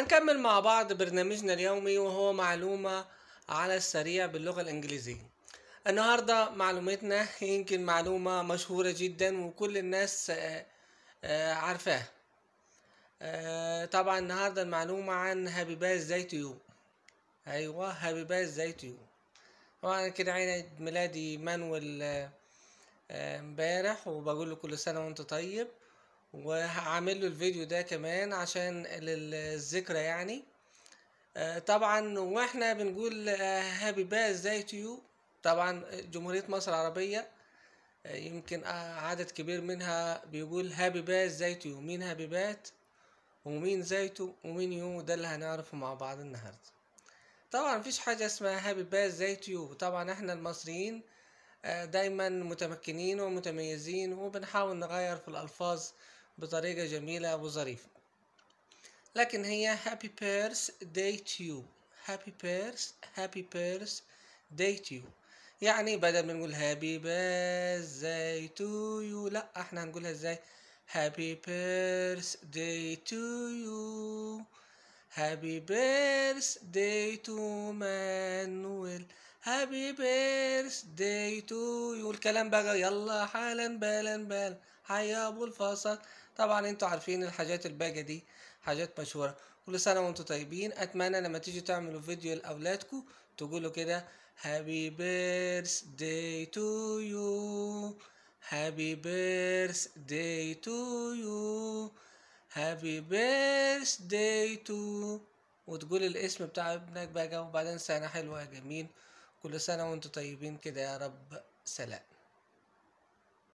هنكمل مع بعض برنامجنا اليومي وهو معلومة على السريع باللغة الإنجليزية النهاردة معلومتنا يمكن معلومة مشهورة جدا وكل الناس آه، آه، عارفاها آه، طبعا النهاردة المعلومة عن هابي باز زي أيوة هابي باز زي تيو طبعا كده عيد ميلادي مانويل امبارح وبقول له كل سنة وانت طيب وهعمل له الفيديو ده كمان عشان للذكرى يعني آه، طبعا واحنا بنقول آه، هابي بيرثداي تو يو طبعا جمهورية مصر العربية آه، يمكن عدد كبير منها بيقول هابي باث زي يو مين هابي باث ومين زيتو ومين يو ده اللي هنعرفه مع بعض النهاردة طبعا مفيش حاجة اسمها هابي باث زي يو طبعا احنا المصريين دايما متمكنين ومتميزين وبنحاول نغير في الألفاظ بطريقة جميلة وظريفة لكن هي happy pairs day to you happy pairs happy pairs day to you يعني بدل ما نقول happy birthday to you لا احنا هنقولها ازاي happy birthday to you happy birthday to Manuel هابي بيرث داي تو يو الكلام بقى يلا حالا بالا بالا حيا ابو الفصل طبعا انتوا عارفين الحاجات الباقه دي حاجات مشهوره كل سنه وانتوا طيبين اتمنى لما تيجوا تعملوا فيديو لاولادكم تقولوا كده هابي بيرث داي تو يو هابي بيرث داي تو يو هابي بيرث داي تو وتقول الاسم بتاع ابنك بقى وبعدين سنه حلوه يا جميل كل سنة وانتم طيبين كده يا رب سلام